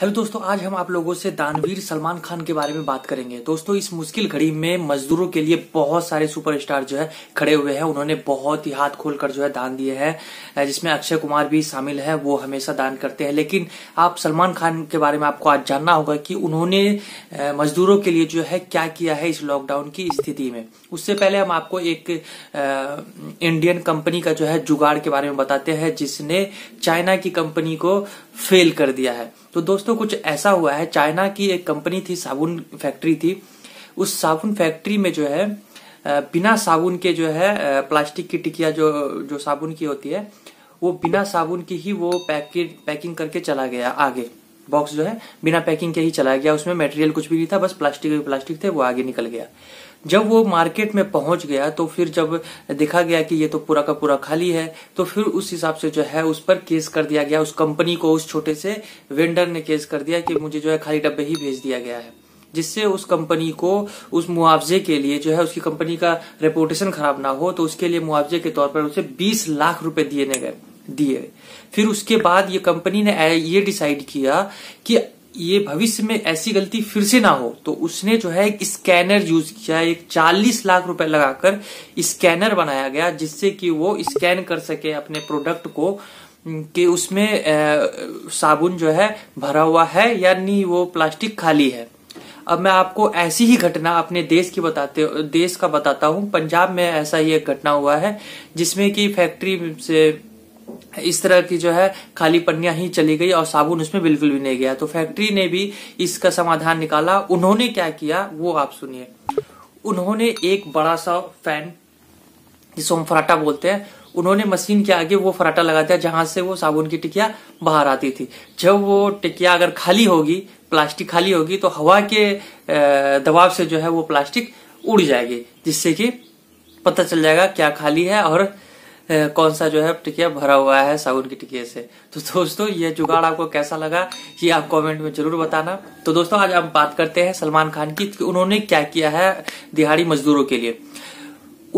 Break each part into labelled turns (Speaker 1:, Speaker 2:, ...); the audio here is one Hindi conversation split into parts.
Speaker 1: हेलो दोस्तों आज हम आप लोगों से दानवीर सलमान खान के बारे में बात करेंगे दोस्तों इस मुश्किल घड़ी में मजदूरों के लिए बहुत सारे सुपरस्टार जो है खड़े हुए हैं उन्होंने बहुत ही हाथ खोलकर जो है दान दिए हैं जिसमें अक्षय कुमार भी शामिल है वो हमेशा दान करते हैं लेकिन आप सलमान खान के बारे में आपको आज जानना होगा कि उन्होंने मजदूरों के लिए जो है क्या किया है इस लॉकडाउन की स्थिति में उससे पहले हम आपको एक इंडियन कंपनी का जो है जुगाड़ के बारे में बताते हैं जिसने चाइना की कंपनी को फेल कर दिया है तो दोस्तों कुछ ऐसा हुआ है चाइना की एक कंपनी थी साबुन फैक्ट्री थी उस साबुन फैक्ट्री में जो है बिना साबुन के जो है प्लास्टिक की टिकिया जो जो साबुन की होती है वो बिना साबुन की ही वो पैकिंग करके चला गया आगे बॉक्स जो है बिना पैकिंग के ही चला गया उसमें मटेरियल कुछ भी नहीं था बस प्लास्टिक प्लास्टिक थे वो आगे निकल गया जब वो मार्केट में पहुंच गया तो फिर जब देखा गया कि ये तो पूरा का पूरा खाली है तो फिर उस हिसाब से जो है उस पर केस कर दिया गया उस कंपनी को उस छोटे से वेंडर ने केस कर दिया कि मुझे जो है खाली डब्बे ही भेज दिया गया है जिससे उस कंपनी को उस मुआवजे के लिए जो है उसकी कंपनी का रेपुटेशन खराब ना हो तो उसके लिए मुआवजे के तौर पर उसे 20 लाख रुपए दिए गए दिए फिर उसके बाद ये कंपनी ने ये डिसाइड किया कि ये भविष्य में ऐसी गलती फिर से ना हो तो उसने जो है एक स्कैनर यूज किया एक 40 लाख रुपए लगाकर स्कैनर बनाया गया जिससे कि वो स्कैन कर सके अपने प्रोडक्ट को कि उसमें साबुन जो है भरा हुआ है या नहीं वो प्लास्टिक खाली है अब मैं आपको ऐसी ही घटना अपने देश की बताते देश का बताता हूँ पंजाब में ऐसा ही एक घटना हुआ है जिसमें कि फैक्ट्री से इस तरह की जो है खाली पन्निया ही चली गई और साबुन उसमें बिल्कुल भी नहीं गया तो फैक्ट्री ने भी इसका समाधान निकाला उन्होंने क्या किया वो आप सुनिए उन्होंने एक बड़ा सा फैन जिसको हम फराटा बोलते हैं उन्होंने मशीन के आगे वो फराटा लगा दिया जहां से वो साबुन की टिकिया बाहर आती थी जब वो टिकिया अगर खाली होगी प्लास्टिक खाली होगी तो हवा के दबाव से जो है वो प्लास्टिक उड़ जाएगी जिससे कि पता चल जाएगा क्या खाली है और कौन सा जो है टिकिया भरा हुआ है सागुन की टिकिया से तो दोस्तों ये जुगाड़ आपको कैसा लगा ये आप कमेंट में जरूर बताना तो दोस्तों आज हम बात करते हैं सलमान खान की उन्होंने क्या किया है दिहाड़ी मजदूरों के लिए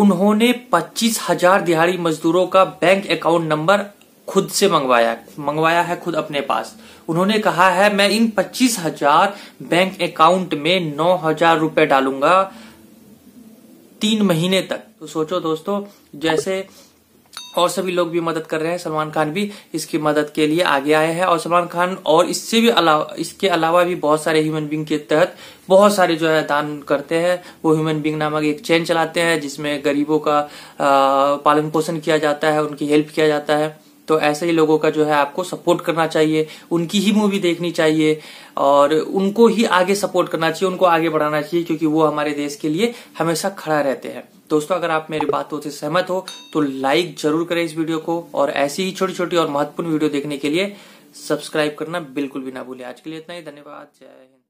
Speaker 1: उन्होंने पच्चीस हजार दिहाड़ी मजदूरों का बैंक अकाउंट नंबर खुद से मंगवाया मंगवाया है खुद अपने पास उन्होंने कहा है मैं इन पच्चीस हजार बैंक अकाउंट में नौ हजार रूपये डालूंगा तीन महीने तक तो सोचो दोस्तों जैसे और सभी लोग भी मदद कर रहे हैं सलमान खान भी इसकी मदद के लिए आगे आए हैं और सलमान खान और इससे भी अलावा इसके अलावा भी बहुत सारे ह्यूमन बींग के तहत बहुत सारे जो है दान करते हैं वो ह्यूमन बींग नामक एक चैन चलाते हैं जिसमें गरीबों का पालन पोषण किया जाता है उनकी हेल्प किया जाता है तो ऐसे ही लोगों का जो है आपको सपोर्ट करना चाहिए उनकी ही मूवी देखनी चाहिए और उनको ही आगे सपोर्ट करना चाहिए उनको आगे बढ़ाना चाहिए क्योंकि वो हमारे देश के लिए हमेशा खड़ा रहते हैं दोस्तों अगर आप मेरी बातों से सहमत हो तो लाइक जरूर करें इस वीडियो को और ऐसी ही छोटी छोटी और महत्वपूर्ण वीडियो देखने के लिए सब्सक्राइब करना बिल्कुल भी ना भूलें आज के लिए इतना ही धन्यवाद जय हिंद